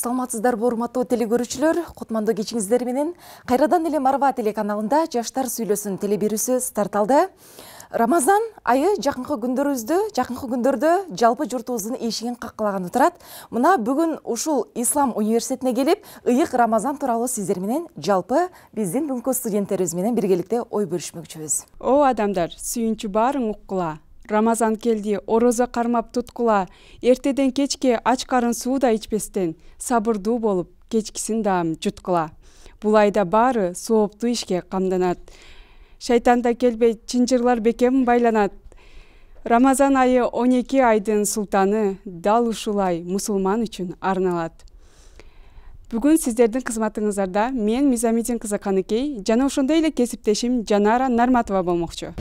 саламатсыздар урматтуу телекөрүүчүлөр кутмандуу кечиңиздер менен кайрадан эле марва телеканалында жаштар сүйлөсүн телеберүүсү старт рамазан айы жакынкы күндөрүбүздө жакынкы күндөрдө жалпы журтубуздун эшигин қаққылаған турат мына бүгін ушул ислам университетине келип ыйык рамазан тууралуу сиздер менен жалпы биздин бүгүнкү студенттерибиз менен биргеликте ой бөлүшмөкчүбүз о адамдар сүйүнчү баарын уккула рамазан келди орозо кармап туткула эртеден кечке ач карын суу да ичпестен сабырдуу болуп кечкисин даам жуткула бул айда баары сооптуу ишке камданат шайтанда келбей чынжырлар бекем байланат рамазан айы он эки айдын султаны дал ушул ай мусулман үчүн арналат бүгүн сиздердин кызматыңыздарда мен мизамидин кызы каныкей жана ошондой эле кесиптешим жанара нарматова болмокчу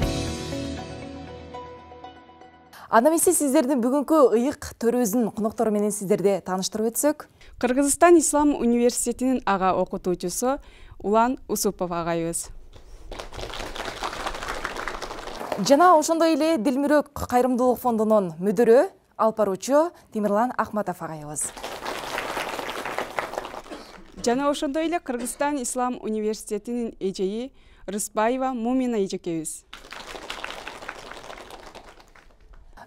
анда эмесе сиздердин бүгүнкү ыйык төрүбүздүн коноктору менен сиздерди тааныштырып өтсөк кыргызстан ислам университетинин ага окутуучусу улан усупов агайыбыз жана ошондой эле дилмүрөк кайрымдуулук фондунун мүдүрү алып баруучу темирлан акматов агайыбыз жана ошондой эле кыргызстан ислам университетинин эжеи рысбаева мумина эжекебиз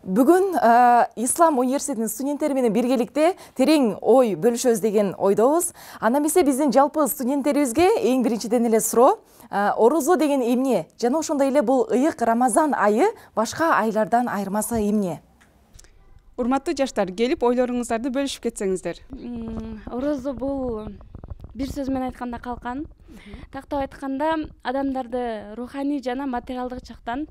Бүгін ә, Ислам университетінің студенттерімен біргелікте терең ой бөлішөз деген ойдабыз. Анамесе біздің жалпы студенттерімізге ең біріншіден эле сұро, «Э, ә, деген емне, Жана ошондой эле бул ұйық Рамазан айы башқа айлардан айырмасы емне. Урматтуу жаштар, келіп ойлоруңуздарды бөлішіп кетсеңиздер. Орызу бул бір сөз айтқанда айтканда калкан. Тактап адамдарды Рухани жана материалдык чақтан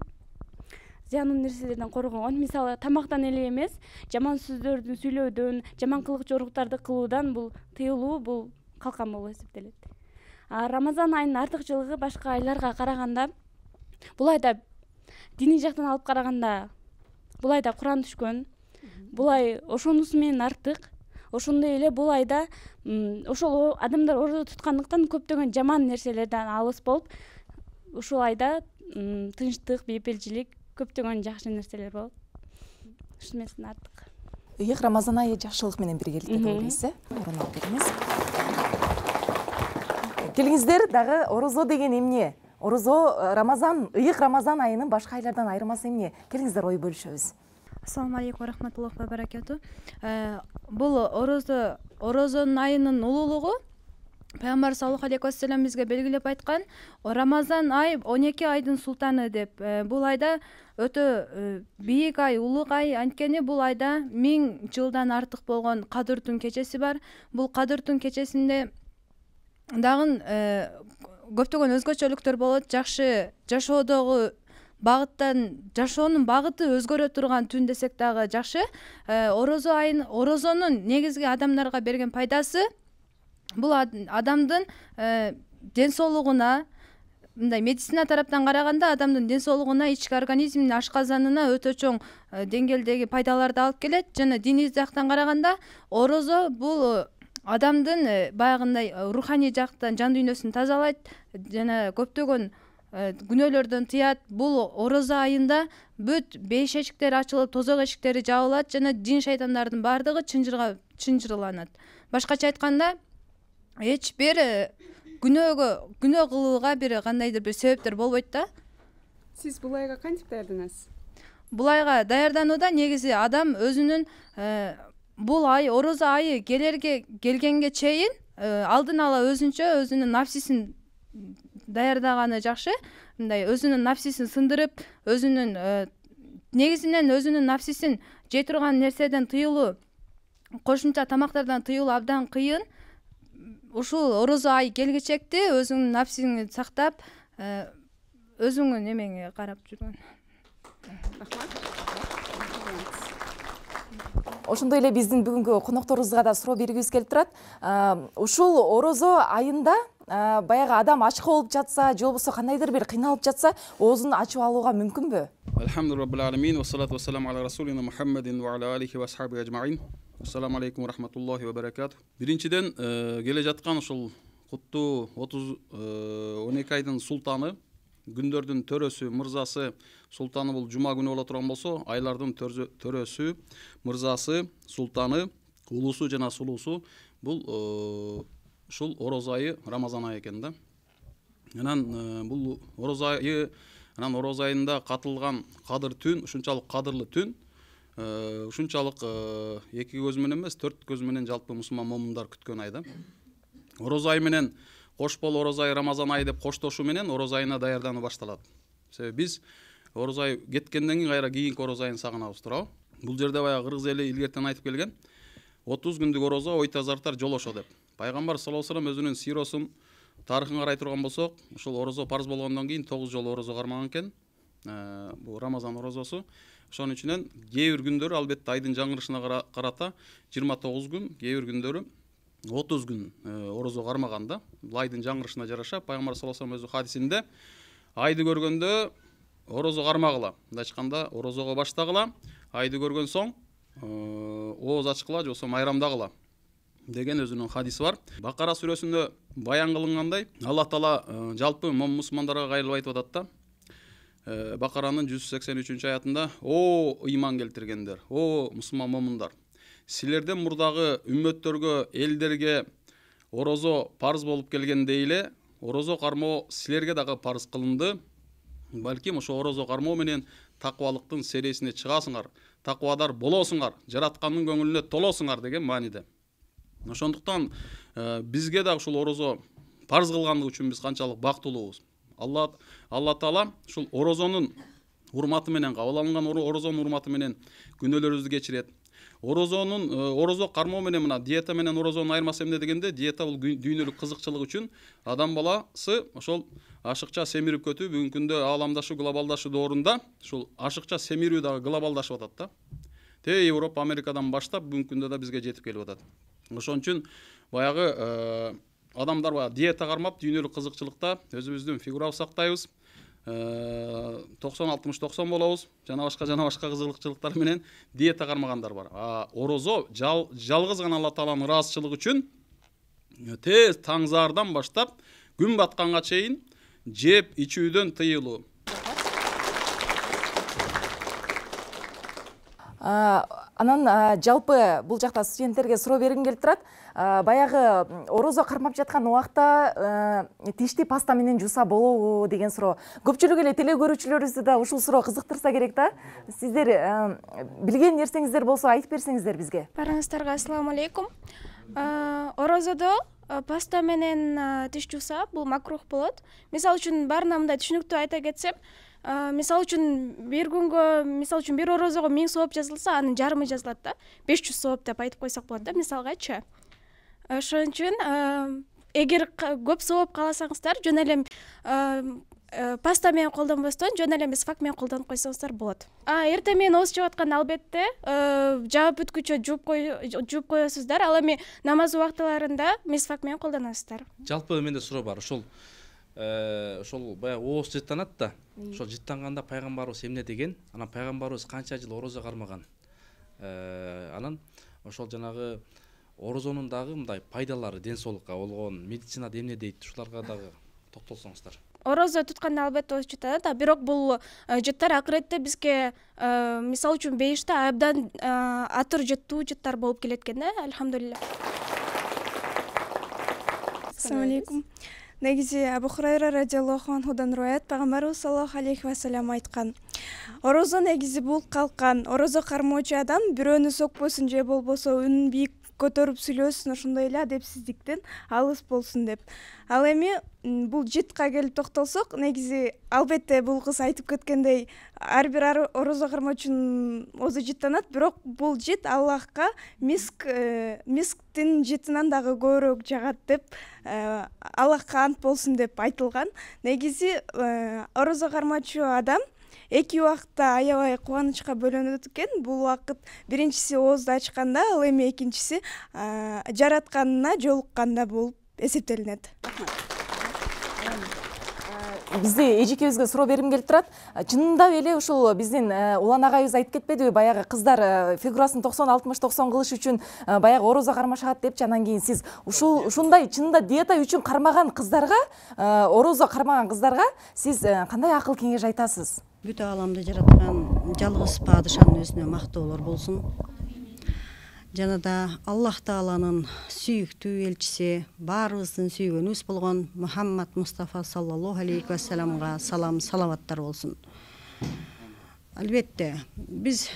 зыяндуу нерселерден коргогон мисалы тамактан эле эмес жаман сөздөрдү сүйлөөдөн жаман кылык жоруктарды кылуудан бул тыйылуу бул калкан болуп эсептелет рамазан айынын артыкчылыгы башка айларга караганда бул айда диний жактан алып караганда бул айда куран түшкөн бул ай ошонусу менен артык ошондой эле бул айда ошол адамдар орозо туткандыктан көптөгөн жаман нерселерден алыс болуп ушул айда тынчтык бейпилчилик көптеген жақсы нәрселер болды шынымен сын артық ыйык рамазан айы менен бірге келді деп э? ойлайсыз орын алып келіңіз келіңіздер дағы деген эмне орозо э, рамазан иық рамазан айының башқа айлардан айырмасы эмне келиңиздер ой бөлүшөбүз ассаламу алейкум рахматуллах баракату э, бул орозо орозонун айынын улуулугу пайгамбарыбыз саллаллаху алейхи вассалам бизге белгилеп айткан рамазан ай он эки айдын султаны деп э, бул айда өтө э, бийик ай улук ай анткени бул айда миң жылдан артык болгон кадыр түн кечеси бар бул кадыр түн кечесинде дагы э, көптөгөн өзгөчөлүктөр болот жакшы жашоодогу багыттан жашоонун багыты өзгөрө турган түн десек дагы жакшы орозо айын орозонун негизги адамдарга берген пайдасы бул адамдын э, ден соолугуна мындай медицина тараптан караганда адамдын ден соолугуна ички организмине ашказанына өтө чоң э, деңгээлдеги пайдаларды алып келет жана диний жактан караганда орозо бул э, адамдын баягындай руханий жактан жан дүйнөсүн тазалайт жана көптөгөн күнөөлөрдөн тыят бул орозо айында бүт бейиш эшиктери ачылып тозок эшиктери жабылат жана жин шайтандардын баардыгы чынжырга чынжырланат башкача айтканда эч бир э, күнөөгө күнөө кылууга бир кандайдыр бир себептер болбойт да сиз айга кантип даярданасыз айга даярданууда негизи адам өзүнүн э, бул ай ороза айы келерге келгенге чейин э, алдын ала өзүнчө өзүнүн нафсисин даярдаганы жакшы мындай өзүнүн нафсисин сындырып өзүнүн негизинен өзүнүн нафсисин жей турган нерседен тыюлуу кошумча тамактардан тыюлуу абдан кыйын ушул орозо айы келгечекте өзүңдүн нафсиңди сактап э, өзүңдүн эмеңе карап жүргөн рахмат ошондой эле биздин бүгүнкү конокторубузга да суроо бергибиз келип турат э, ушул орозо айында э, баягы адам ачка болуп жатса же болбосо кандайдыр бир кыйналып жатса оозун ачып алууга мүмкүнбү алхамду вассалату вассаламу ала расулина мухаммадин ва ала алихи ва асхаби ажмаин ассаламу алейкум рахматуллахи ва баракату биринчиден келе жаткан ушул куттуу отуз он эки айдын султаны күндөрдүн төрөсү мырзасы султаны бул жума күнү боло турган болсо айлардын төрөсү мырзасы султаны улуусу жана сулуусу бул ушул орозо айы рамазан айы экен да анан бул орозо айы анан орозо айында катылган кадыр түн ушунчалык кадырлуу түн ушунчалык э, э, эки көз менен эмес төрт көз менен жалпы мусулман момундар күткөн ай да орозо айы менен кош бол орозо айы рамазан айы деп коштошуу менен орозо айына даярдануу башталат себеби биз орозо айы кеткенден кийин кайра кийинки орозо айын сагынабыз туурабы бул жерде баягы кыргыз эли илгертен айтып келген отуз күндүк орозо ой тазартар жол ошо деп пайгамбар саллаллаху алейхи өзүнүн сиросун тарыхын карай турган болсок ушул орозо парз болгондон кийин тогуз жолу орозо кармаган экен э, бул рамазан орозосу ошонун ичинен кээ бир күндөрү албетте айдын жаңырышына карата жыйырма тогуз күн кээ бир күндөрү отуз күн э, орозо кармаган да бул айдын жаңырышына жараша пайгамбар саллаллаху алейхи өзү хадисинде айды көргөндө орозо кармагыла мындайча айтканда орозого баштагыла айды көргөн соң э, ооз ачкыла же болбосо майрамдагыла деген өзүнүн хадиси бар бакара сүрөсүндө баян кылынгандай алла таала э, жалпы момун мусулмандарга кайрылып айтып атат да бакаранын 183 сексен үчүнчү аятында о ыйман келтиргендер о мусулман момундар силерден мурдагы үммөттөргө элдерге орозо парыз болып келгендей эле орозо кармоо силерге дагы парыз кылынды балким ошо орозо кармоо менен такыбалыктын сересіне чыгасыңар такыбадар болосуңар жараткандын көңүлүнө толосуңар деген мааниде ошондуктан бизге дагы ушул орозо парз кылгандыгы үчүн биз канчалык бактылуубуз алла алла тағала ушул орозонун урматы менен кабыл алынган орозонун урматы менен күнөөлөрүбүздү кечирет орозонун э, орозо кармоо менен мына диета менен орозонун айырмасы эмне дегенде диета бул дүйнөлүк кызыкчылык үчүн адам баласы ошол ашыкча семирип кетүү бүгүнкү күндө ааламдашуу глобалдашуу доорунда ушул ашыкча семирүү дагы глобалдашып атат да тээ европа америкадан баштап бүгүнкү күндө да бизге жетип келип атат ошон үчүн баягы э, адамдар баягы диета кармап дүйнөлүк кызыкчылыкта өзүбүздүн фигурабызды сактайбыз э, токсон алтымыш токсон болобуз жана башка жана башка кызыкчылыктар менен диета кармагандар бар а орозо жалгыз гана алла тааланын ыраазычылыгы үчүн э, тез заардан баштап күн батканга чейин жеп ичүүдөн тыйылуу анан жалпы бұл жақта студенттерге суроо бергим келип турат баягы орозо кармап жаткан убакта тишти паста менен жууса болобу деген суроо көпчүлүк эле теле көрүүчүлөрүбүздү да ушул суроо кызыктырса керек да сиздер билген нерсеңиздер болсо айтып берсеңиздер бизге баарыңыздарга ассаламу алейкум орозодо паста менен тиш жууса бул макрух болот мисалы үчүн баарына мындай түшүнүктүү айта кетсем мисалы үчүн бир күнгө мисалы үчүн бир орозого миң сооп жазылса анын жарымы жазылат да беш жүз сооп деп айтып койсок болот да мисалгачы ошон үчүн эгер көп сооп кааласаңыздар жөн эле паста менен колдонбостон жөн эле мисфак менен колдонуп койсоңуздар болот эртең менен ооз жеп атканда албетте жаап бүткүчө жууп жууп коесуздар ал эми намаз убактыларында мисфак менен колдоносуздар жалпы менде суроо бар ушул Э, ошол баягы ооз жыттанат да ошол жыттанганда пайгамбарыбыз эмне деген анан пайгамбарыбыз канча жыл орозо кармаган э, анан ошол жанагы орозонун дагы мындай пайдалары ден соолукка болгон медицинада эмне дейт ушуларга дагы токтолсоңуздар орозо тутканда албетте ооз жыттанат а бирок бул э, жыттар акыретте бизге мисалы үчүн бейиште абдан атыр жыттуу жыттар болуп келет экен да альхамдулилля ассалам алейкум негизи абу хурайра разиаллоху анхудан рубаят пайгамбарыбыз саллаллаху алейхи ваалам айткан орозо негизи бул калкан орозо кармоочу адам бирөөнү сокпосун же болбосо үнүн бийик көтөрүп сүйлөбөсүн ошондой эле адепсиздиктен алыс болсун деп ал эми бул жытка келип токтолсок негизи албетте бул кыз айтып кеткендей ар бир орозо кармоочунун оозу жыттанат бирок бул жыт аллахка миск э, мисктин жытынан дагы көбүрөөк жагат деп э, аллахка ант болсун деп айтылган негизи э, орозо кармоочу адам эки убакта аябай кубанычка бөлөнөт экен бул убакыт биринчиси оозду ачканда ал эми экинчиси жаратканына жолукканда болуп эсептелинет бизде эжекебизге суроо бергим келип турат чындап эле ушул э, биздин э, улан агайыбыз айтып кетпедиби баягы кыздар э, фигурасын токсон алтымыш токсон кылыш үчүн баягы орозо кармашат депчи анан кийин сиз ушул ушундай чынында диета үчүн кармаган кыздарга орозо кармаган кыздарга сиз кандай акыл кеңеш айтасыз бүт ааламды жараткан жалғыз падышанын өзүнө мактоолор болсын. жана да аллах тааланын сүйүктүү элчиси баарыбыздын сүйгөнүбүз болгон мухаммад мустафа саллаллаху алейхи вассаламга салам салаваттар болсун албетте биз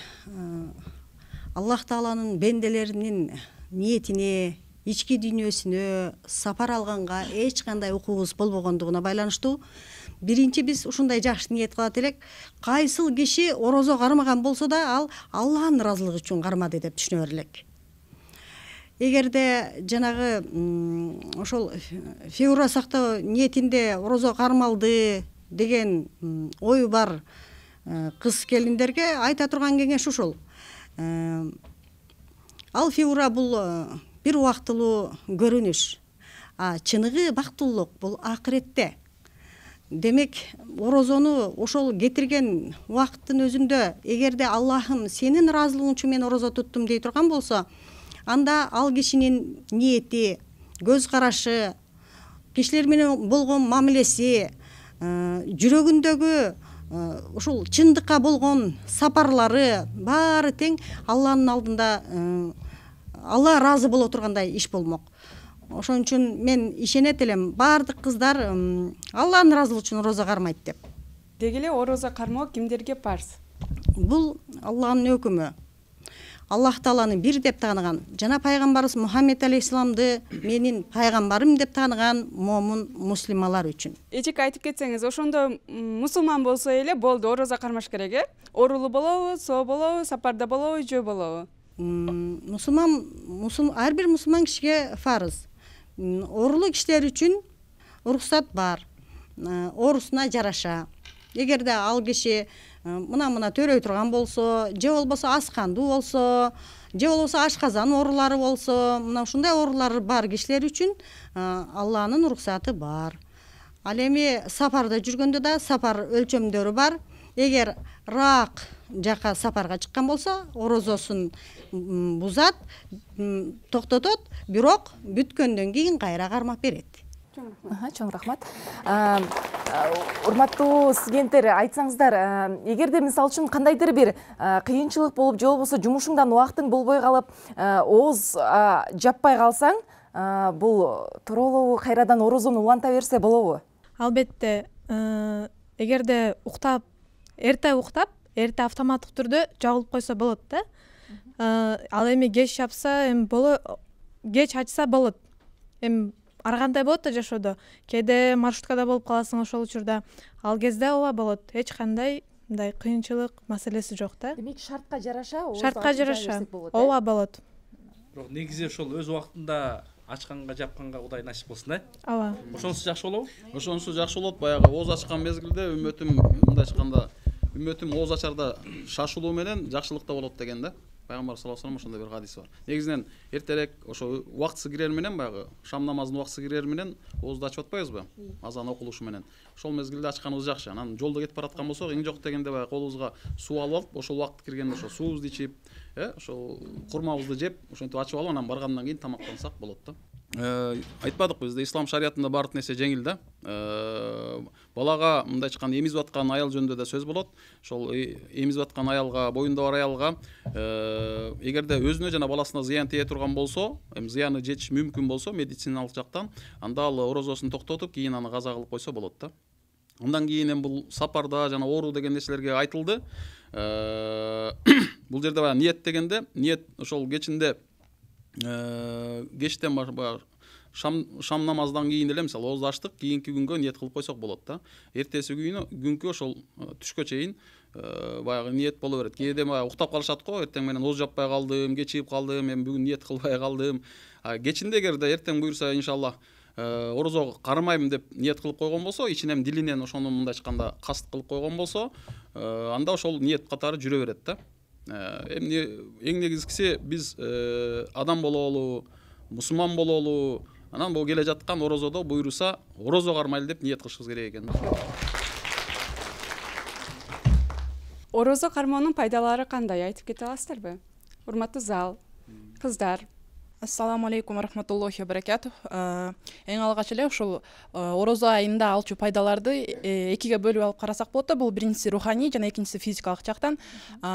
аллах тааланын бенделеринин ниетине ички дүйнөсүнө сапар алганга эч кандай укугубуз болбогондугуна байланыштуу биринчи биз ушундай жакшы ниет кылат элек кайсыл киши орозо кармаган болсо да ал алланын ыраазылыгы үчүн кармады деп түшүнө элек эгерде жанагы ошол фигура сактоо ниетинде орозо кармалды деген ой бар кыз э, келиндерге айта турган кеңеш ушул э, ал фигура бул э, бир убактылуу көрүнүш а чыныгы бактылуулук бул акыретте демек орозону ошол кетирген убакыттын өзүндө эгерде аллахым сенин ыраазылыгың үчүн мен орозо туттум дей турган болсо анда ал кишинин ниети көз карашы кишилер менен болгон мамилеси э, жүрөгүндөгү э, ушул чындыкка болгон сапарлары баары тең алланын алдында э, алла разы боло тургандай иш болмок ошон үчүн мен ишенет элем баардык кыздар алланын ыраазылыгы үчүн ороза кармайт деп деги эле ороза кармоо кимдерге парз бул алланын өкүмү аллах тааланы бир деп тааныган жана пайгамбарыбыз мухаммед алейхисаламды менин пайгамбарым деп тааныган момун муслималар үчүн эжеке айтып кетсеңиз ошондо мусулман болсо эле болду ороза кармаш керек э оорулуу болобу соо болобу сапарда болобу жөө болобу мусулман ар бир мусулман кишиге фарыз оорулуу кишилер үшін уруксат бар Орысына жараша де ал киши мына мына төрөй тұрған болсо же болбосо асқанды болсо же болбосо ашказан оорулары болсо мына ушундай оорулары бар кишилер үчүн алланын уруксаты бар ал эми сапарда жүргөндө да сапар өлчөмдөрү бар эгер рақ! жаққа сапарға шыққан болса орозосын бұзат токтотот бирок бүткөндөн кийин кайра кармап берет чоң рахмат урматтуу студенттер айтсаңыздар эгерде мисалы үчүн кандайдыр бир кыйынчылык болуп же болбосо жумушуңдан убактың болбой калып ооз жаппай калсаң бул тороолобу кайрадан орозону уланта берсе болобу албетте эгерде уктап эрте уктап эрте автоматтык түрдө жабылып койсо болот да э, ал эми кеч жапса эми боло кеч ачса болот эми ар кандай болот да жашоодо кээде маршруткада болуп каласың ошол учурда ал кезде ооба болот эч кандай мындай кыйынчылык маселеси жок да демек шартка жараша шартка жараша э? ооба болот бирок негизи ошол өз убактында ачканга жапканга кудай насип кылсын э ооба ошонусу жакшы болобу ошонусу жакшы болот баягы ооз ачкан мезгилде үмүтүм мындайча айтканда үмметім ачарда шашылуу менен жакшылыкта болот деген да пайгамбар саллаллаху алейхи ошондой бир хадиси бар негизинен эртерээк ошо убактысы кирер менен баягы шам намазынын убактысы кирер менен оозду ачып атпайбызбы азан окулушу менен ошол мезгилде ачканыбыз жакшы анан жолдо кетип бараткан болсок эң жок дегенде баягы колубузга суу алып алып ошол убакыт киргенде ошо суубузду ичип э ошол курмабызды жеп ошентип ачып алып анан баргандан кийин тамактансак болот да айтпадыкпы бизде ислам шариятында баардык нерсе жеңил да Балаға мындай айтканда эмизип аткан аял жөнінде де сөз болады. ошол эмизип аткан аялга боюнда бар аялга эгерде өзүнө жана баласына зыян тие турган болсо эми зыяны жетиши мүмкүн болсо медициналык жактан анда ал орозосун токтотуп кийин аны каза кылып койсо болот да андан кийин эми бул сапарда жана оору деген нерселерге айтылды э, бул жерде баягы ниет дегенде ниет ошол кечинде э, кечтен баягы шам шам намаздан кийин эле мисалы ооз ачтык кийинки күнгө ниет кылып койсок болот да эртеси күнү күнкү ошол э, түшкө чейин э, баягы ниет боло берет кээде баягы уктап калышат го эртең менен ооз жаппай калдым кечигип калдым эми бүгүн ниет кылбай калдым кечинде эгерде эртең буюрса иншалла э, орозого кармайм деп ниет кылып койгон болсо ичинен дилинен ошону мындайча айтканда каст кылып койгон болсо анда ошол ниет катары жүрө берет да эми эң негизгиси биз адам бололу мусулман бололу анан бул келе жаткан орозодо буйруса орозо кармайлы деп ниет кылышыбыз керек экен орозо кармоонун пайдалары кандай айтып кете аласыздарбы урматтуу зал кыздар ассаламу алейкум рахматуллахи а баракатух эң алгач эле ушул орозо айында алчу пайдаларды э, экиге бөлүп алып карасак болот да бул биринчиси руханий жана экинчиси физикалык жактан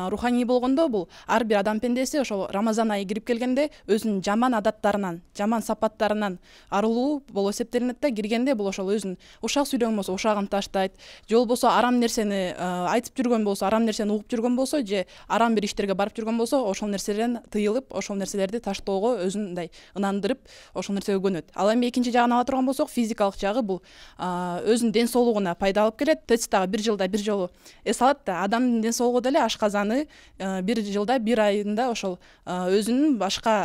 руханий болгондо бул ар бир адам пендеси ошол рамазан айы кирип келгенде өзүнүн жаман адаттарынан жаман сапаттарынан арылуу болуп эсептелинет да киргенде бул ошол өзүн ушак сүйлөгөн болсо ушагын таштайт же болбосо арам нерсени айтып жүргөн болсо арам нерсени угуп жүргөн болсо же арам бир иштерге барып жүргөн болсо ошол нерселерден тыйылып ошол нерселерди таштоого өзүн мындай ынандырып ошол нерсеге көнөт ал эми экинчи жагын ала турган болсок физикалык жагы бул өзүнүн ден соолугуна пайда алып келет тэц дагы бир жылда бир жолу эс алат да адамдын ден соолугу деле ашказаны э, бир жылда бир айында ошол өзүнүн башка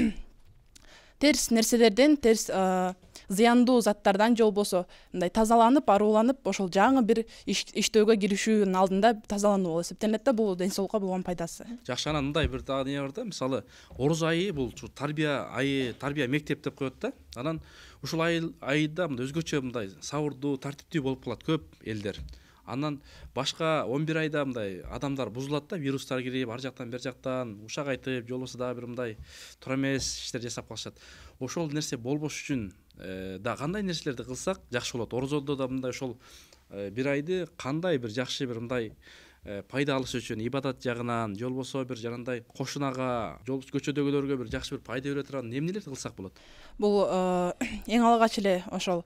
терс нерселерден терс зыяндуу заттардан болбосо мындай тазаланып арууланып ошол жаңы бир иштөөгө киришүүнүн алдында тазалануу болуп эсептелинет да бул ден соолукка болгон пайдасы жакшы анан мындай бир дагы эме бар да мисалы орозо айы бул тарбия айы тарбия мектеп деп коет да анан ушул айда мындай өзгөчө мындай сабырдуу тартиптүү болуп калат көп элдер анан башка он бир айда мындай адамдар бузулат да вирустар кирип ар жактан бери жактан ушак айтып же болбосо дагы бир мындай туура эмес иштер жасап калышат ошол нерсе болбош үчүн Э, даг кандай нерселерди кылсак жакшы болот орозодо да мындай ошол э, бир айды кандай бир жакшы бир мындай э, пайда алыш үчүн ибадат жагынан же болбосо бир жанагындай кошунага же болбосо көчөдөгүлөргө бир жакшы бир пайда бере турган эмнелерди кылсак болот бул эң алгач эле ошол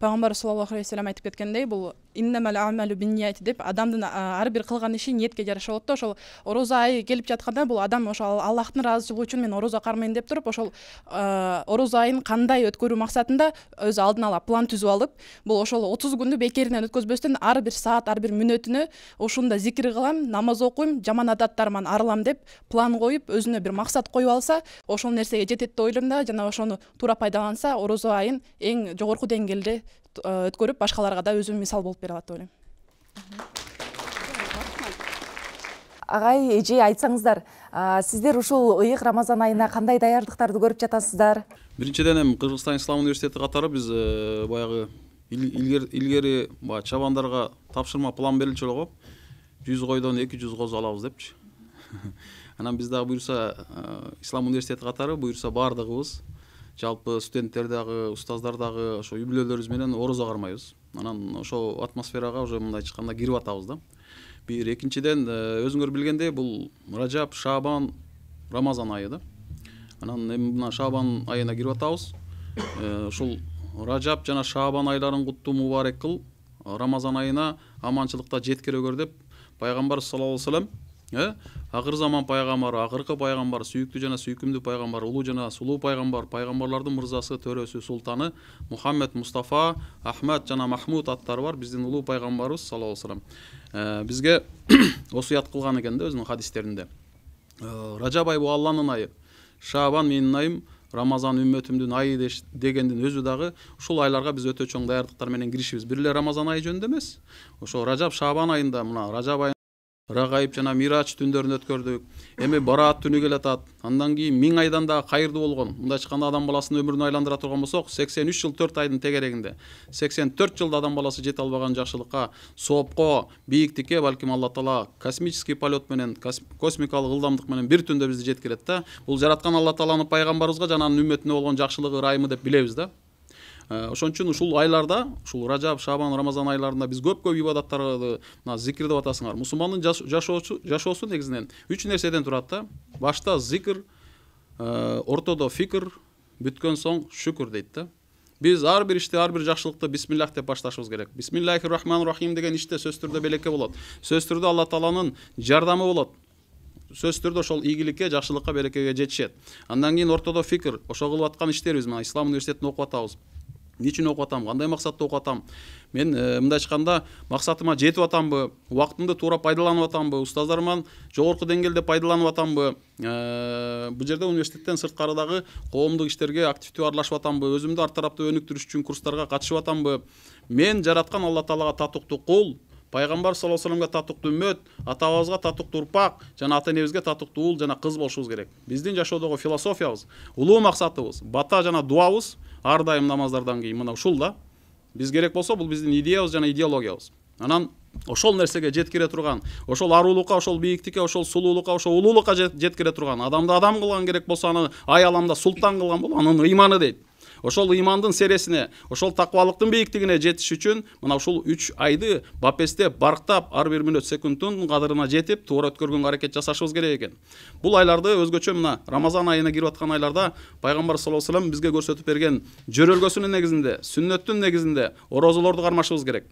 пайғамбар саллаллаху алейхи вассалам айтып кеткендей бұл амалу деп адамдын бир кылган иши ниетке жараша болот да ошол ороза айы келип жатканда бул адам ошол аллахтын ыраазычылыгы үчүн мен ороза кармайын деп туруп ошол ороза айын кандай өткөрүү максатында өзү алдын ала план түзүп алып бул ошол отуз күндү бекеринен өткөзбөстөн ар бир саат ар бир мүнөтүнө ушунда зикир кылам намаз окуйм жаман адаттарыман арылам деп план коюп өзүнө бир максат коюп алса ошол нерсеге жетет деп ойлойм да жана ошону туура пайдаланса орозо айын эң жогорку деңгээлде Э, өткөрүп башкаларга да өзүм мисал болуп бере алат деп ойлойм агай эже айтсаңыздар сиздер ушул ыйык рамазан айына кандай даярдыктарды көрүп жатасыздар биринчиден эми кыргызстан ислам университети катары биз э, баягы илгери баягы чабандарга тапшырма план берилчү эле го жүз койдон эки жүз козу алабыз депчи анан биз дагы буюрса э, ислам университети катары буюрса баардыгыбыз жалпы студенттер дагы ұстаздар дагы ошо үй бүлөлөрүбүз менен орозо кармайбыз анан ошол атмосферага уже мындайча айтканда кирип атабыз да бир экинчиден э, өзүңөр билгендей бул ражаб шабан рамазан айы да анан эми мына шабан айына кирип атабыз э, ушул ражаб жана шабан айларын куттуу мубарак кыл рамазан айына аманчылыкта жеткире көр деп пайгамбарыбыз саллаллаху алейхи ә? ақыр заман пайғамбары ақырғы пайғамбар сүйікті жана сүйкімді пайғамбар ұлы жана сұлу пайғамбар пайғамбарлардың мырзасы төресі сұлтаны мұхаммед мұстафа ахмад жана махмуд аттары бар біздің ұлы пайғамбарымыз саллаллаху алейхи ә, бізге осы қылған екен да өзінің хадистерінде ә, ражаб айы алланың айы шабан менің айым рамазан үмметімдің айы дегендің өзі дағы ушул айларға біз өте чоң даярдыктар менен киришибиз эле рамазан айы жөнүндө эмес ошол ражаб шабан айында мына ражаб айы ырагайып жана мирач түндөрүн өткөрдүк эми бараат түнү келатат андан кийин миң айдан дагы кайырдуу болгон мындайча айтканда адам баласынын өмүрүн айландыра турган болсок сексен үч жыл төрт айдын тегерегинде сексен төрт жылда адам баласы жете албаган жакшылыкка соопко бийиктикке балким алла таала космический полет менен космикалык ылдамдык менен бир түндө бизди жеткирет да бул жараткан алла тааланын пайгамбарыбызга жана анын үммөтүнө болгон жакшылыгы ырайымы деп билебиз да ошон үчүн ушул айларда ушул ражаб шабан рамазан айларында биз көп көп ибадаттарды мына зикир деп атасыңар мусулмандын жашоосу негизинен үч нерседен турат да башта зикир ортодо фикр бүткөн соң шүкүр дейт да биз ар бир иште ар бир жакшылыкты бисмиллах деп башташыбыз керек бисмиллахи рахманир рахим деген иште сөзсүз түрдө белеке болот сөзсүз түрдө алла тааланын жардамы болот сөзсүз түрдө ошол ийгиликке жакшылыкка берекеге жетишет андан кийин ортодо фикр ошо кылып аткан иштерибиз мына ислам университетин окуп атабыз эмне үчүн окуп атам кандай максатта окуп атам мен э, мындайча айтканда максатыма жетип атамбы убактымды туура пайдаланып атамбы устаздарыман жогорку деңгээлде пайдаланып атамбы э, бул жерде университеттен сырткары дагы коомдук иштерге активдүү аралашып атамбы өзүмдү ар тараптуу өнүктүрүш үчүн курстарга катышып атамбы мен жараткан алла таалага татыктуу кул пайгамбар саллаллаху алейхи аламга татыктуу үмөт ата бабабызга татыктуу урпак жана ата энебизге татыктуу уул жана кыз болушубуз керек биздин жашоодогу философиябыз улуу максатыбыз бата жана дубабыз Har doim namozlardan keyin mana ушул биз керек болсо бул биздин идеябыз жана идеологиябыз анан ошол нерсеге жеткире турган ошол аруулукка ошол бийиктикке ошол сулуулукка ошол улуулукка жеткире турган адамды адам кылган керек болсо аны ай аламда султан кылган бул анын ыйманы дейт ошол ыймандын сересине ошол такыбалыктын бийиктигине жетиш үчүн мына ушул үч айды бапестеп барктап ар бир мүнөт секунддун кадырына жетип туура өткөргөнгө аракет жасашыбыз керек экен бул айларды өзгөчө мына рамазан айына кирип аткан айларда пайгамбар саллаллаху алейхи салам бизге көрсөтүп берген жөрөлгөсүнүн негизинде сүннөттүн негизинде орозолорду кармашыбыз керек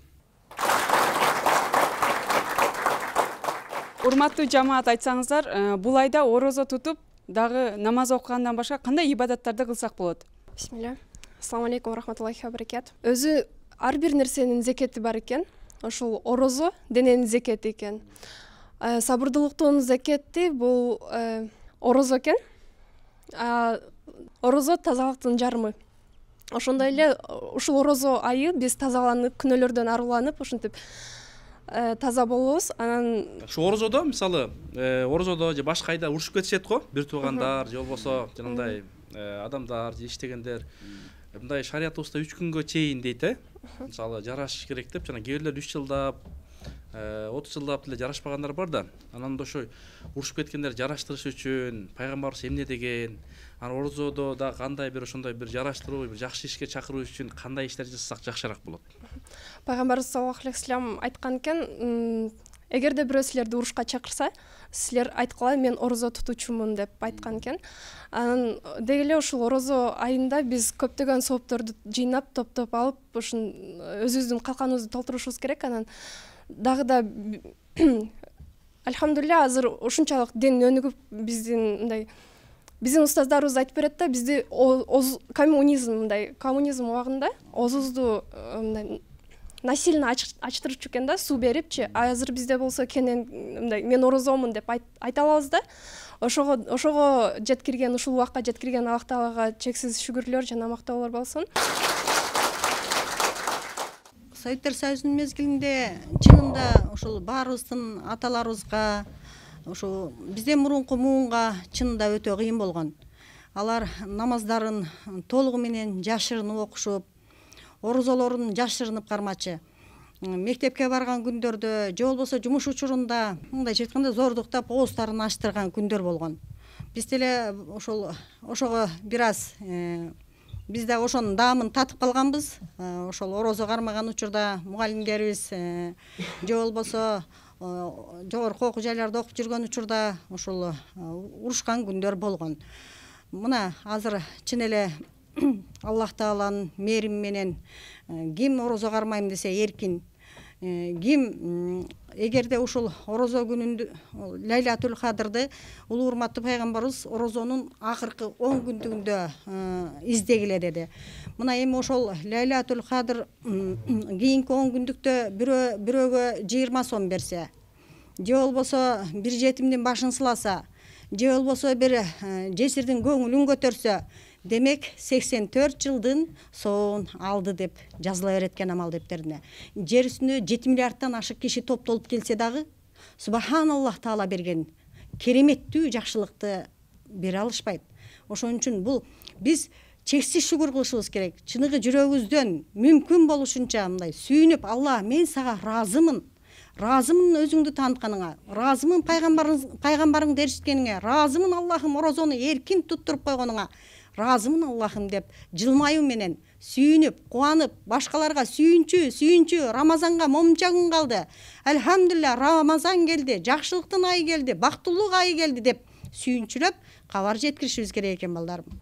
урматтуу жамаат айтсаңыздар э, бул айда орозо тутуп дагы намаз окугандан башка кандай ибадаттарды кылсак болот бисмиллях салам алейкум рахматуллахи а баракат өзү ар бир нерсенин зекети бар экен ошол орозо дененин зекети экен э, сабырдуулуктун зекети бул э, орозо экен орозо тазалыктын жарымы ошондой эле ушул орозо айы биз тазаланып күнөөлөрдөн арууланып ушинтип э, таза болобуз анан ушул орозодо мисалы орозодо же башка айда урушуп кетишет го бир туугандар же болбосо жанагындай Э, адамдар же иштегендер э, мындай шариятыбызда үч күнгө чейин дейт э мисалы жараш керек деп жана кээ бирлер үч жылдап э, отуз жылдап деле жарашпагандар бар да анан мында ошо урушуп кеткендер жараштырыш үчүн пайгамбарыбыз эмне деген анан орозодо дагы кандай бир ошондой бир жараштыруу бир жакшы ишке чакыруу үчүн кандай иштерди жасасак жакшыраак болот пайгамбарыбыз алейхи алех айткан экен эгерде бирөө силерди урушка чакырса силер айткыла мен орозо тутуучумун деп айткан экен анан деги эле ушул орозо айында биз көптөгөн соопторду жыйнап топтоп алып ушун э, өзүбүздүн калканыбызды толтурушубуз керек анан дагы да альхамдулиллях азыр ушунчалык дин өнүгүп биздин мындай биздин устаздарыбыз айтып берет да бизди коммунизм мындай коммунизм убагында оозубузду э, мындай насильно ачтырчу экен да суу берипчи азыр бизде болсо кенен мындай мен орозомун деп айта алабыз да ошого ошого жеткирген ушул убакка жеткирген аллах таалага чексиз шүгүрлөр жана мактоолор болсун советтер союзунун мезгилинде чынында ушул баарыбыздын аталарыбызга ушу бизден мурунку муунга чынында өтө кыйын болгон алар намаздарын толугу менен жашырынып окушуп орозолорун жашырынып кармачы мектепке барган күндөрдө же болбосо жумуш учурунда мындайча айтканда зордуктап ооздорун ачтырган күндөр болгон биз деле ошол ошого бир аз э, биз даг ошонун даамын татып калганбыз э, ошол орозо кармаган учурда мугалимдерибиз э, же болбосо жогорку окуу жайларда окуп жүргөн учурда ушул урушкан күндөр болгон мына азыр чын эле аллах тааланын мээрими менен ким орозо кармайм десе эркин ким эгерде ушул орозо күнүндө лайлатул кадырды улуу урматтуу пайгамбарыбыз орозонун акыркы он күндүгүндө издегиле деди мына эми ошол лайлатул кадыр кийинки он күндүктө бирөө бирөөгө жыйырма сом берсе же болбосо бир жетимдин башын сыласа же болбосо бир жесирдин көңүлүн көтөрсө демек 84 жылдын соон алды деп жазыла берет экен амал дептерине жер үстүнө жети миллиардтан ашык киши топтолуп келсе дагы Аллах таала берген кереметтүү жакшылыкты бере алышпайт ошон үчүн бул биз чексиз шүгүр кылышыбыз керек чыныгы жүрөгүбүздөн мүмкүн болушунча мындай сүйүнүп алла мен сага ыраазымын ыраазымын өзүңдү таанытканыңа ыраазымын пайгамбарыңды ээрчиткениңе ыраазымын аллахым орозону эркин туттуруп койгонуңа разымын аллахым деп жылмаюу менен сүйүнүп кубанып башкаларга сүйүнчү сүйүнчү рамазанга момунча күн калды альхамдулилля рамазан келди жакшылыктын айы келди бактылуулук айы келди деп сүйүнчүлөп кабар жеткиришибиз керек экен балдарым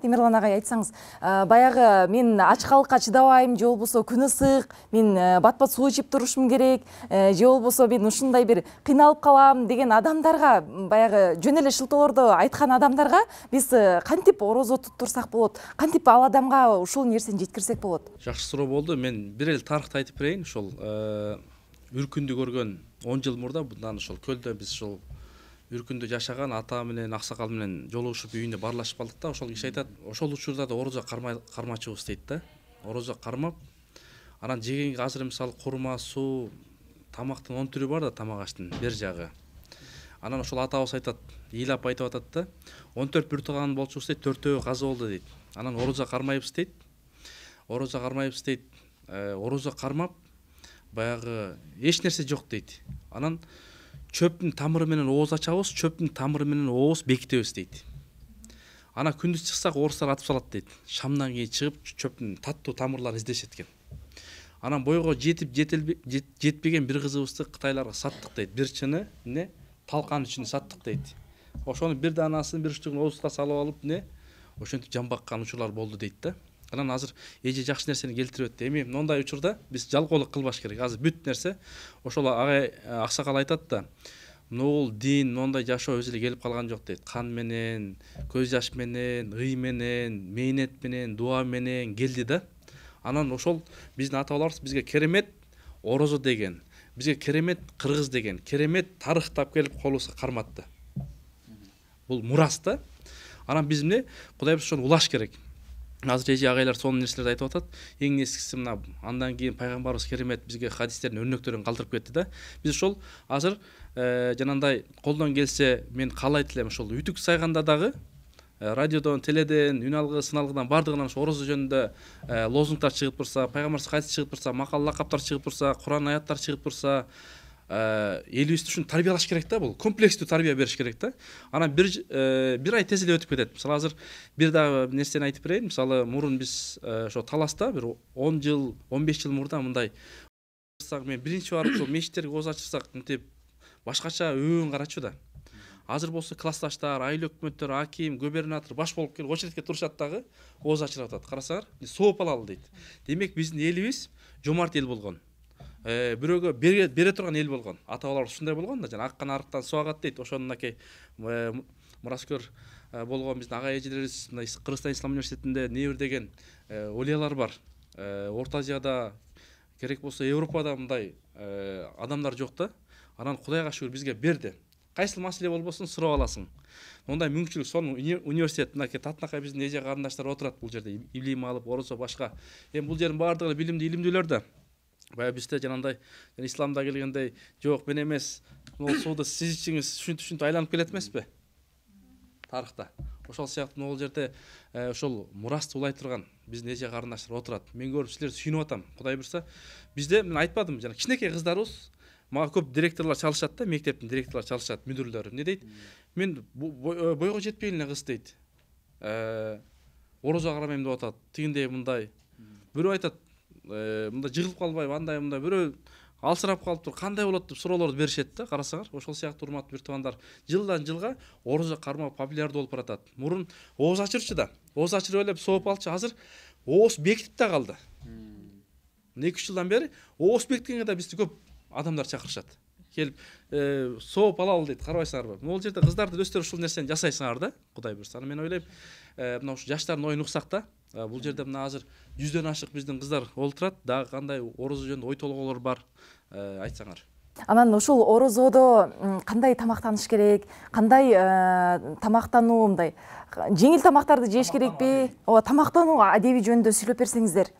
темірлан ағай айтсаңыз э, баяғы мен ач халыққа шыдабаймын же болбосо күн ысык мен ә, бат бат суу ичип турушум керек ә, же болбосо мен ушундай бир кыйналып калам деген адамдарга баягы жөн эле шылтоолорду айткан адамдарга биз кантип орозо туттурсак болот кантип ал адамға ушул нерсени жеткирсек болады. жакшы суроо болду мен бир эле тарыхты айтып берейин ушул үркүндү көргөн он жыл мурда мындан ошол көлдө биз ушул үркүндө жашаган ата менен аксакал менен жолугушуп үйүндө баарлашып калдык да ошол киши айтат ошол учурда да орозо кармачубуз дейт да орозо кармап анан жегенге азыр мисалы курма суу тамактын он түрү бар да тамак аштын бер жагы анан ошол атабыз айтат ыйлап айтып атат да он төрт бүртуган болчубуз дейт төртөө каза болду дейт анан орозо кармайбыз дейт орозо кармайбыз дейт э, орозо кармап баягы эч нерсе жок дейт анан тамыры менен ооз ачабыз тамыры менен ооз бекітебіз дейді ана күндіз шықсақ орыстар атып салады дейді шамнан кейін шығып шөптің таттуу тамырларын издешет экен анан бойго жетіп жетпеген бір кызыбызды қытайларға саттық дейді бір чыны не талқан үшін саттық дейт ошоны бір данасын бір штугун ооздукка салып алып не ошентип жан баккан учурлар болду дейт да анан азыр эже жакшы нерсени келтирип өттү эми мондай учурда биз жалкоолук кылбаш керек азыр бүт нерсе ошол агай аксакал айтат да могул дин мондай жашоо өзү эле келип калган жок дейт кан менен көз жаш менен ый менен мээнет менен дуа менен келди да анан ошол биздин ата бабаларыбыз бизге керемет орозо деген бизге керемет кыргыз деген керемет тарыхтап келип колубузга карматты бул мурас да анан биз эмне кудайбыз ошону улаш керек қазір ағайлар соны нәрселерді айтып жатады ең ескісі мына андан кейін пайғамбарымыз керемет бізге хадистердің өрнектерін қалдырып кетті да біз сол азыр ә, қолдан келсе мен қалай тілеймін сол үйтік сайғанда дағы ә, э, радиодан теледен үналғы сыналғыдан барлығынан ошо орозо жөнүндө ә, э, лозунгтар шығып турса пайғамбарысы хадис шығып турса макал лакаптар шығып турса құран аяттар шығып турса ә, ел үшін тәрбиелаш керек та бұл комплексті тәрбие беріш керек та анан бир ә, э, бир ай тез эле өтүп кетет мисалы азыр бир дагы нерсени айтып берейин мисалы мурун биз ошо э, таласта бир он жыл он беш жыл мурда мындай мен биринчи барып сол мечиттерге ооз ачырсак мынтип башкача өөн карачу да азыр болсо классташтар айыл өкмөттөр аким губернатор баш болуп келип очередке турушат дагы ооз ачырып атат карасаңар сооп алалы дейт демек биздин элибиз жомарт эл болгон Э, біреуге бере, бере тұрған ел болған ата бабалар ушундай болгон да жаңағы аккан арыктан суу агат дейт ошону э, мынакей мураскер э, болгон биздин аға эжелерибиз мына кыргызстан ислам университетинде небір деген олиялар бар орта азияда керек болсо европада мындай адамдар жоқ та анан кудайга шүгүр бизге берди кайсыл маселе болбосун сурап аласың мындай мүмкүнчүлүк сонун университет мынакей татынакай биздин эже карындаштар отырады бұл жерде илим алып орозо башка эми бул жердин баардыгы билимдүү илимдүүлөр да баягы бизде жанагындай исламда келгендей жок мен эмес могул сууда сиз ичиңиз ушинтип ушинтип айланып келет эмеспи тарыхта ошол сыяктуу могул жерде ошол мурасты улай турган биздин эже карындаштар отурат мен көрүп силерди сүйүнүп атам кудай буюрса бизде мен айтпадымбы жана кичинекей кыздарыбыз мага көп директорлор чалышат да мектептин директорлору чалышат мүдүрлөр эмне дейт мен бойго жетпейин эле кыз дейт орозо карабайм деп атат тигиндей мындай бирөө айтат Э, мындай жығылып қалбайбы андай мындай біреу алсырап қалып тұр қандай болады деп сұрауларды беріседі да қарасаңар ошол сияқты урматтуу туугандар жылдан жылга оороза кармоо популярдуу болуп баратат мурун ооз ачырчы да ооз ачырып эле сооп алчу азыр ооз бекитип да калды эки үч жылдан бери ооз бекиткенге да бизди көп адамдар чакырышат келип «Э, сооп алалы дейт карабайсыңарбы могул жерде кыздар өздөрү ушул нерсени жасайсыңар да кудай буюрса анан мен ойлойм Э, ушу жаштардын оюн уксак да э, бул жерде мына азыр жүздөн ашык биздин кыздар олтурат дагы кандай орозо жөнүндө ой толгоолор бар айтсаңар анан ушул орозодо кандай тамактаныш керек кандай э, тамактануу мындай жеңил тамактарды жеш керекпи ооба тамактануу адеби жөнүндө сүйлөп берсеңиздер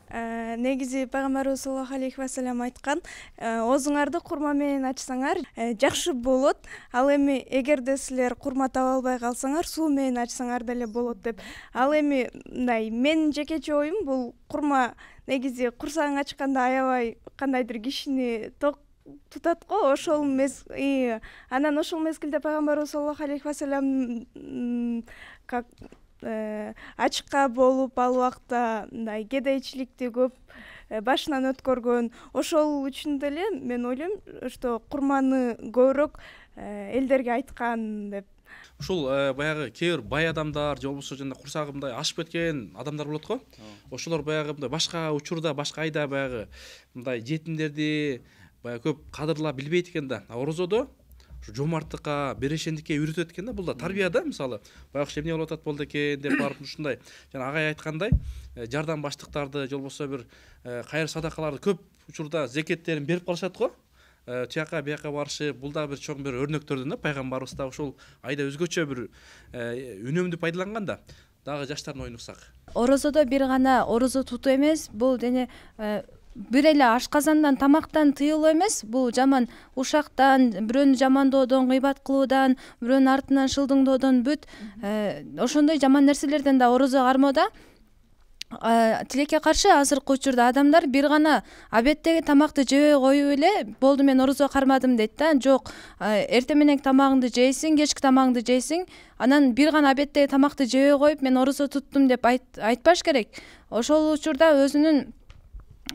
негизи пайгамбарыбыз саллаллаху алейхи вассалам айткан э, оозуңарды курма менен ачсаңар э, жакшы болот ал эми эгерде силер курма таба албай калсаңар суу менен ачсаңар деле болот деп ал эми мындай менин жекече оюм бул курма негизи курсагың ачканда аябай кандайдыр кишини ток тутат го ошол мез анан ошол мезгилде пайгамбарыбыз саллаллаху алейхи васалам как Э, ачка болуп ал убакта мындай кедейчиликти көп э, башынан өткөргөн ошол үчүн деле мен ойлойм что курманы көбүрөөк э, элдерге айткан деп ушул баягы кээ бир бай адамдар же болбосо жанагы курсагы мындай ашып кеткен адамдар болот го ошолор баягы мындай башка учурда башка айда баягы мындай жетимдерди баягы көп кадырлап билбейт экен да а орозодо жомарттыққа берешендікке үйретеді екен да бұл да тарбия да мысалы байғұш эмне болуп атат болду экен деп барып ушундай жана агай айткандай баштыктарды же болбосо бир кайыр садакаларды көп учурда зекеттерин берип калышат го тияка бияка барышып бул дагы бир чоң бир өрнөктөрдөн да пайгамбарыбыз дагы ошол айда өзгөчө бир үнөмдүү пайдаланган да дагы жаштардын оюн уксак орозодо бир гана орозо тутуу эмес бул дене бир эле ашказандан тамактан тыйылуу эмес бул жаман ушактан бирөөнү жамандоодон кыйбат кылуудан бирөөнүн артынан шылдыңдоодон бүт э, ошондой жаман нерселерден даг орозо да э, тилекке каршы азыркы учурда адамдар бир гана обедтеги тамакты жебей коюп эле болду мен орозо кармадым дейт да жок э, эртең мененки тамагыңды жейсиң кечки тамагыңды жейсиң анан бир гана обедтеги тамакты жебей коюп мен орозо туттум деп айтпаш керек ошол учурда өзүнүн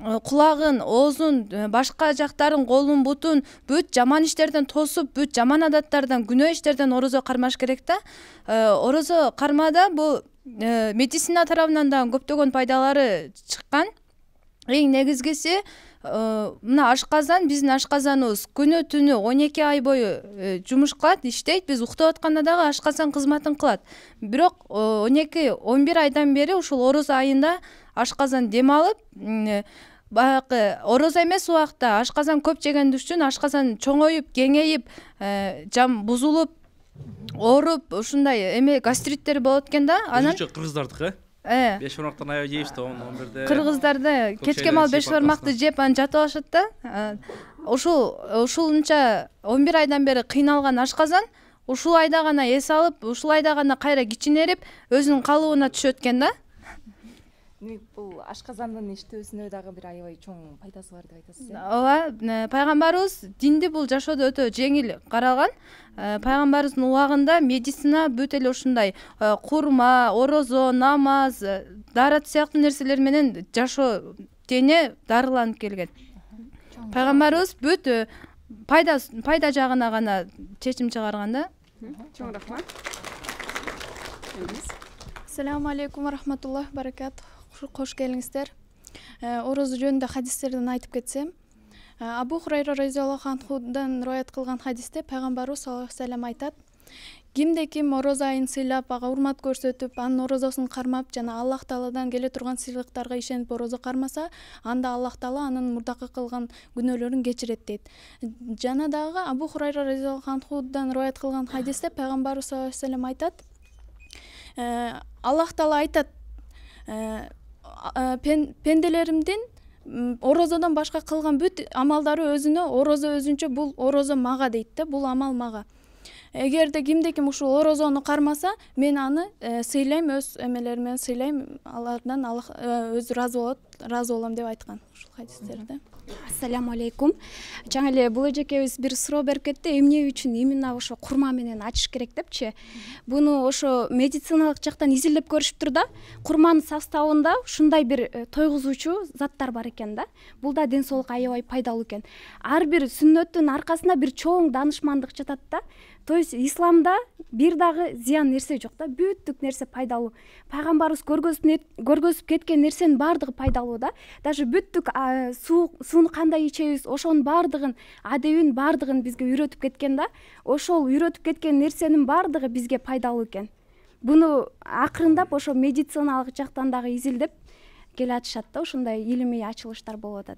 Э, кулагын оозун э, башка жактарын колун бутун бүт жаман иштерден тосуп бүт жаман адаттардан күнөө иштерден орозо кармаш керек да э, орозо кармада бул медицина тарабынан дагы көптөгөн пайдалары чыккан эң негизгиси мына ашказан биздин ашказаныбыз күнү түнү он эки ай бою жумуш кылат иштейт биз уктап атканда дагы ашказан кызматын кылат бирок он эки он бир айдан бери ушул орозо айында ашказан дем алып э, баякы орозо эмес убакта ашказан көп жегени үчүн ашказан чоңоюп кеңейип э, бузулуп ооруп ушундай эме гастриттер болот экен да анан өзөчө кыргыздардыкы э? э беш бармактан аябай жейбиз да он он бирде кыргыздарда кечке маал беш бармакты жеп анан жатып алышат да ушул ушунча он бир айдан бери кыйналган ашказан ушул айда гана эс алып ушул айда гана кайра кичинерип өзүнүн калыбына түшөт экен да бұл ашказандын иштөөсүнө дагы бир аябай чоң пайдасы бар деп айтасыз иә? э ооба пайгамбарыбыз динди бул жашоодо өтө жеңил каралган пайгамбарыбыздын убагында медицина бүт эле ушундай курма э, орозо намаз э, дарат сыяктуу нерселер менен жашоо дене дарыланып келген пайгамбарыбыз бүт пайда пайда жагына гана чечим чыгарган да чоң рахмат салам алейкум рахматуллах баракатух кош келиңиздер э, орозо жөнүндө хадистерден айтып кетсем э, абу хурайра разиаллаху анхудан рыбаят кылган хадисте пайгамбарыбыз салаллаху алейхи айтат кимде ким орозо айын сыйлап ага урмат көрсөтүп анын орозосун кармап жана аллах тааладан келе турган сыйлыктарга ишенип орозо кармаса анда аллах таала анын мурдакы кылган күнөөлөрүн кечирет дейт жана дагы абу хурайра разиаллаху анхудан рыбаят кылган хадисте пайгамбарыбыз салаллаху алейхи м айтат э, аллах таала айтат Э, пенделеримдин орозодон башка кылган бүт амалдары өзүнө орозо өзүнчө бул орозо мага дейт да бул амал мага эгерде кимде ким ушул орозону кармаса мен аны э, сыйлайм өз эмелерим менен сыйлайм алардан аллах э, өзү ыраазы болот ыраазы болом деп айткан ушул хадистерде ассаламу алейкум жаңы эле бул эжекебиз бир суроо берип кетти эмне үчүн именно ошо курма менен ачыш керек депчи буну ошо медициналык жактан изилдеп көрүшүптүр да курманын составында ушундай бир э, тойгузуучу заттар бар экен да бул да ден соолукка аябай пайдалуу экен ар бир сүннөттүн аркасында бир чоң даанышмандык жатат да то есть исламда бир дагы зыян нерсе жок да бүттүк нерсе пайдалуу пайгамбарыбыз көргөзүп кеткен нерсенин баардыгы пайдалуу да даже бүттүк бүттүксуу сууну кандай ичебиз ошонун баардыгын адебин баардыгын бизге үйрөтүп кеткен да ошол үйрөтүп кеткен нерсенин баардыгы бизге пайдалуу экен буну акырындап ошо медициналык жактан дагы изилдеп келе атышат да ушундай илимий ачылыштар болуп атат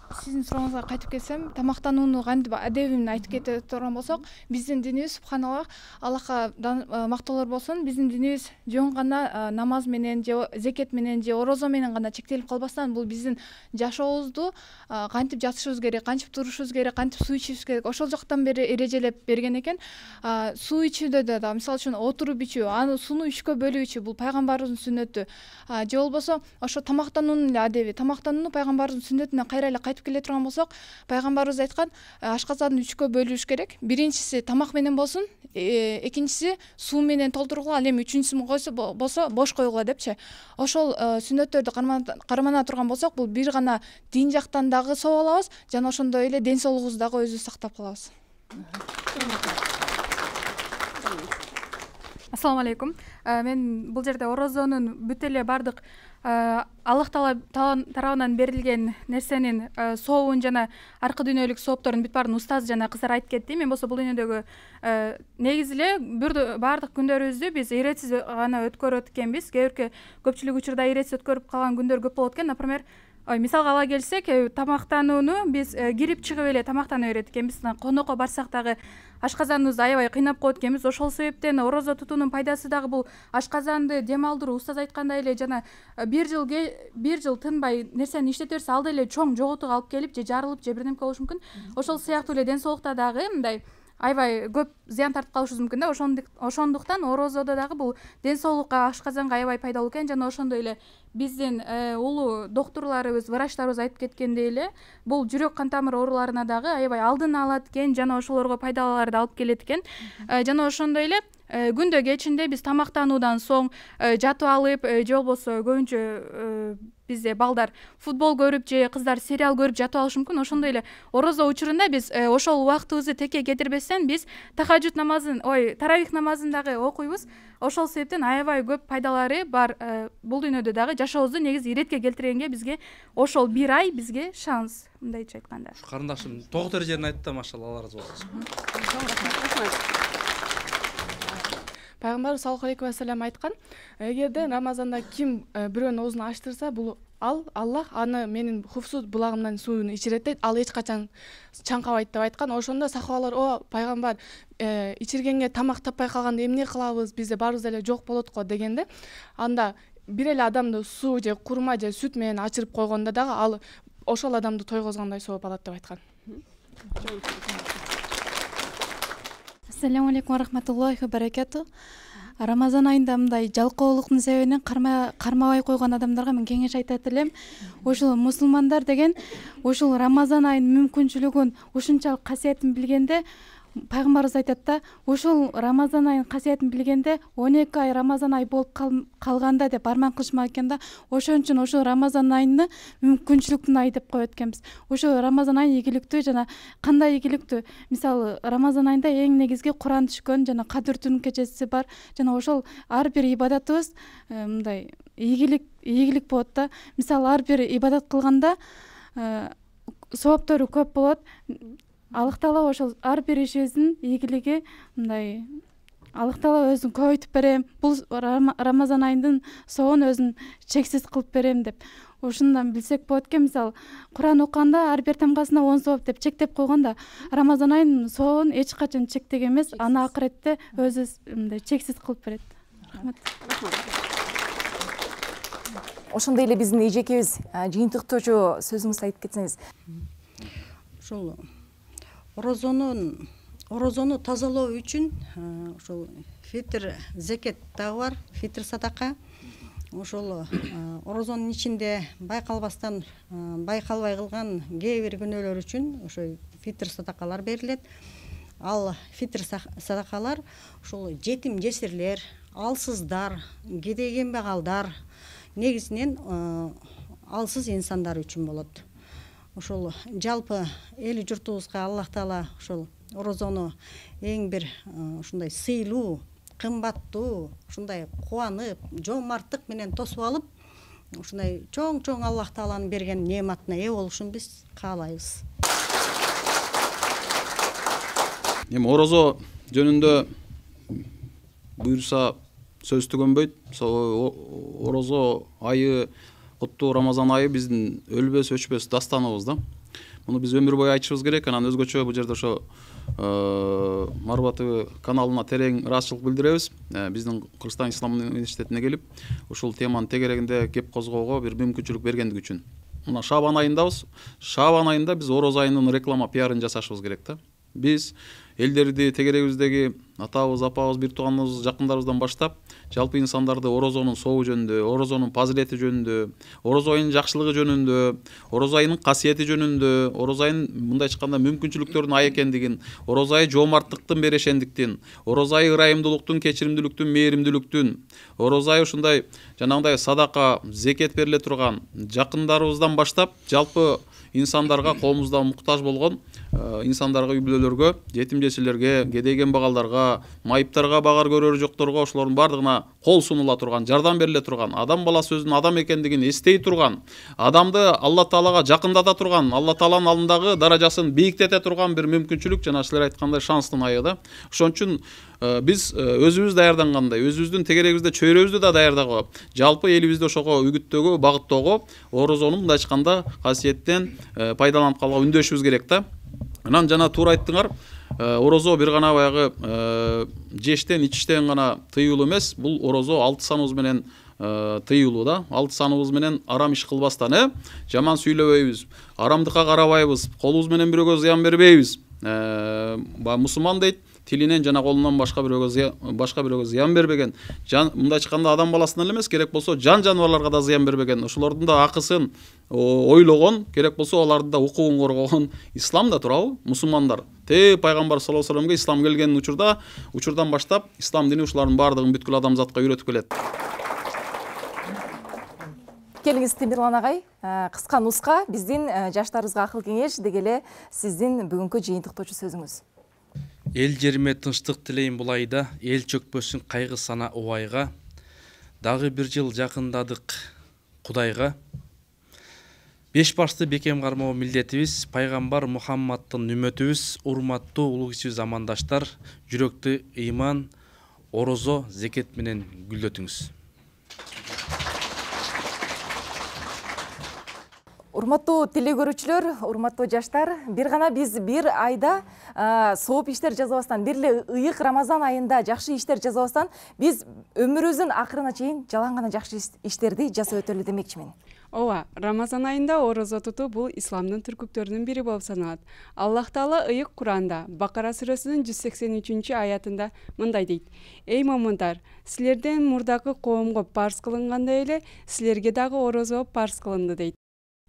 сиздин сурооңузга кайтып келсем тамактанууну кантип адебин айтып кете турган болсок биздин динибиз субханалла аллахка э, мактоолор болсун биздин динибиз жөн гана э, намаз менен же зекет менен же орозо менен гана чектелип калбастан бул биздин жашообузду э, кантип жатышыбыз керек кантип турушубуз керек кантип суу ичишибиз керек ошол жактан бер эрежелеп берген экен суу ичүүдөда да мисалы үчүн отуруп ичүү аны сууну үчкө бөлүп ичүү бул пайгамбарыбыздын сүннөтү же болбосо ошо тамактануунун эле адеби тамактанууну пайгамбарыбыздын сүннөтүнө кайра эле кайтп келе турган болсок пайгамбарыбыз айткан э, ашказанды үчкө бөлүш керек биринчиси тамак менен болсун э, экинчиси суу менен толтургула ал эми үчүнчүсүн болсо бош койгула депчи ошол э, сүннөттөрдү кармана турган болсок бул бир гана дин жактан дагы сооп алабыз жана ошондой эле ден соолугубузду дагы өзүбүз сактап калабыз ассалом алейкум э, мен бул жерде орозонун бүт эле баардык э, аллах т тарабынан берилген нерсенин э, сообун жана аркы дүйнөлүк сооптордун бүт баарын устаз жана кыздар айтып кетти мен болсо бул дүйнөдөгү негизи эле баардык күндөрүбүздү биз иретсиз гана өткөрөт экенбиз кээ бирки көпчүлүк учурда иретсиз өткөрүп калган күндөр көп болот экен например мисалга ала келсек тамактанууну биз кирип чыгып эле тамактана берет экенбиз конокко барсак дагы ашказаныбызды аябай кыйнап коет экенбиз ошол себептен орозо тутуунун пайдасы дагы бул ашказанды дем алдыруу устаз айткандай эле жана э, бир жыл бир жыл тынбай нерсени иштете берсе ал деле чоң жоготууга алып келип же жарылып же бирнемке болушу мүмкүн ошол сыяктуу эле ден соолукта дагы мындай аябай көп зыян тартып калышыбыз мүмкүн да ошондуктан орозодо дагы бул ден соолукка ашказанга аябай пайдалуу экен жана ошондой эле биздин э, улуу доктурларыбыз врачтарыбыз айтып кеткендей эле бул жүрөк кан тамыр ооруларына дагы аябай алдын алат экен жана ошолорго пайдаларды алып келет экен э, жана ошондой эле Э, күндө кечинде биз тамактануудан соң э, жатып алып э, же болбосо көбүнчө бизде балдар футбол көрүп же кыздар сериал көрүп жатып алышы мүмкүн ошондой эле орозо учурунда биз ошол убактыбызды текке кетирбестен биз тахаджуд намазын ой таравих намазын дагы окуйбуз ошол себептен аябай көп пайдалары бар бул дүйнөдө дагы жашообузду негизи ирэетке келтиргенге бизге ошол бир ай бизге шанс мындайча айтканда ушу карындашым тог тер жерин айтып а мала ыраазы болсун чоң рахмат пайгамбарыбыз сааллаху алейхи валам айткан эгерде рамазанда ким э, бирөөнүн оозун ачтырса бул ал аллах аны менин хуфсу булагымдан сууну ичирет дейт ал эч качан чаңкабайт деп айткан ошондо сахабалар о пайгамбар э, ичиргенге тамак таппай калганда эмне кылабыз бизде баарыбыз эле жок болот го дегенде анда бир эле адамды суу же курма же сүт менен ачырып койгондо дагы ал ошол адамды тойгозгондай сооп алат деп айткан ассаламу алейкум рахматуллахи баракату рамазан айында мындай жалкоолуктун себебинен кармабай койгон адамдарга мен кеңеш айтат элем ушул мусулмандар деген ушул рамазан айынын мүмкүнчүлүгүн ушунчалык касиетин билгенде пайгамбарыбыз айтат да ушул рамазан айынын касиетин билгенде он эки ай рамазан айы болуп калганда деп арман кылышмак экен да ошон үчүн ошол рамазан айыны мүмкүнчүлүктүн айы деп коет экенбиз ушул рамазан айы ийгиликтүү жана кандай ийгиликтүү мисалы рамазан айында эң негизги куран түшкөн жана кадыр түн кечеси бар жана ошол ар бир ибадатыбыз э, мындай ийгилик ийгилик болот да мисалы ар бир ибадат кылганда э, сооптору көп болот аллах таала ошол ар бир ишибиздин ийгилиги мындай аллах таала өзүн көбөйтүп берем бул рамазан айынын соон өзүн чексиз кылып берем деп ушундан билсек болот экен мисалы куран окуганда ар бир тамгасына он сооп деп чектеп койгон да рамазан айынын соон эч качан чектеген эмес аны акыретте өзү мындай чексиз кылып берет рахмат ошондой эле биздин эжекебиз э, жыйынтыктоочу сөзүңүздү айтып кетсеңиз ошол орозонун орозону тазалоо үчүн э, ошол фитр зекет дагы бар фитр садака ошол э, орозонун ичинде байкалбастан э, байкалбай кылган кээ бир күнөөлөр үчүн ошо фитр садакалар берилет ал фитр садакалар ушул жетим жесирлер алсыздар кедей кембагалдар негізінен алсыз инсандар үчүн болот ушул жалпы эл журтубузга аллах таала ушул орозону эң бир э, ушундай сыйлуу кымбаттуу ушундай кубанып жомарттык менен тосуп алып ушундай чоң чоң аллах тааланын берген нематына ээ болушун биз каалайбыз эми орозо жөнүндө буюрса сөз түгөнбөйт орозо айы куттуу рамазан айы биздин өлбөс өчпөс дастаныбыз да муну биз өмүр бою айтышыбыз керек анан өзгөчө бул жерде ошо э, марба тв каналына терең ыраазычылык билдиребиз э, биздин кыргызстан ислам университетине келип ушул теманын тегерегинде кеп козгоого бир мүмкүнчүлүк бергендиги үчүн мына шаабан айындабыз шаабан айында биз ороз айынын реклама пиарын жасашыбыз керек да биз элдерди тегерегибиздеги атабыз апабыз бир тууганыбыз жакындарыбыздан баштап жалпы инсандарды орозонун сообу жөнүндө орозонун пазилети жөнүндө орозо айынын жакшылыгы жөнүндө орозо айынын касиети жөнүндө орозо айынын мындай айтканда мүмкүнчүлүктөрдүн ай экендигин орозо айы жомарттыктын берешендиктин орозо айы ырайымдуулуктун кечиримдүүлүктүн мээримдүүлүктүн орозо айы ушундай жанагындай садака зекет бериле турган жакындарыбыздан баштап жалпы инсандарга коомубузда муктаж болгон Э, инсандарга үй бүлөлөргө жетим жесирлерге кедейген багалдарга майыптарга багар көрөрү жокторго ошолордун баардыгына кол сунула турган жардам бериле турган адам баласы өзүнүн адам экендигин эстей турган адамды алла таалага жакындата турган алла тааланын алдындагы даражасын бийиктете турган бир мүмкүнчүлүк жана силер айткандай шанстын айы да ошон үчүн э, биз э, өзүбүз даярдангандай өзүбүздүн тегерегибизде чөйрөбүздү да даярдаго жалпы элибизди ошого үгүттөгө багыттоого орозону мындайча айтканда касиеттен пайдаланып калууга үндөшүбүз керек да анан жана туура айттыңар э, орозо бир гана баягы э, жештен ичиштен гана тыюулуу эмес бул орозо алты саныбыз менен э, тыюулуу да алты саныбыз менен арам иш кылбастан э жаман сүйлөбөйбүз арамдыкка карабайбыз колубуз менен бирөөгө зыян бербейбиз баягы мусулман дейт тилинен жана колунан башка бирөөгө башка бирөөгө зыян бербеген жан мындай айтканда адам баласына эле эмес керек болсо жан жаныбарларга да зыян бербеген ошолордун да акысын ойлогон керек болсо алардын да укугун коргогон ислам да туурабы мусулмандар те пайгамбар саллаллаху алейхи вассаламга ислам келген учурда учурдан баштап ислам дини ушулардын баардыгын бүткүл адамзатка үйрөтүп келет келиңиз темирлан агай кыска ә, нуска биздин ә, жаштарыбызга акыл кеңеш деги эле сиздин бүгүнкү жыйынтыктоочу сөзүңүз ел жеріме тыныштық тілейм бұлайда ел чөкпөсін қайғы сана уайға дағы бір жыл жақындадық құдайға беш башты бекем қармау милдетибиз пайғамбар мухаммадтын үмөтүбүз урматтуу улуу кичүү замандаштар жүрөктү ыйман орозо зекет менен гүлдөтүңүз урматтуу телекөрүүчүлөр урматтуу жаштар бир гана биз бир айда сооп иштер жасабастан бир эле ыйык рамазан айында жакшы иштер жасабастан биз өмүрүбүздүн акырына чейин жалаң гана жакшы иштерди жасап өтөлү демекчимин ооба рамазан айында орозо тутуу бул исламдын түркүктөрүнүн бири болуп саналат аллах таала ыйык куранда бакара сүрөсүнүн жүз сексен үчүнчү аятында мындай дейт эй момундар силерден мурдагы коомго парз кылынгандай эле силерге дагы орозо парз кылынды дейт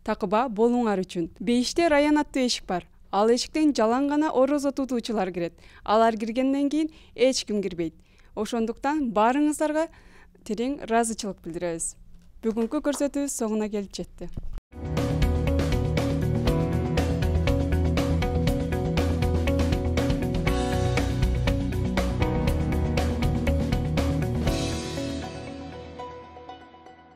такыба болууңар үчүн бейиште раян аттуу эшик бар ал эшиктен жалаң гана орозо тутуучулар кирет алар киргенден кийин эч ким кирбейт ошондуктан баарыңыздарга терең ыраазычылык билдиребиз бүгүнкү көрсөтүүбүз соңуна келип жетти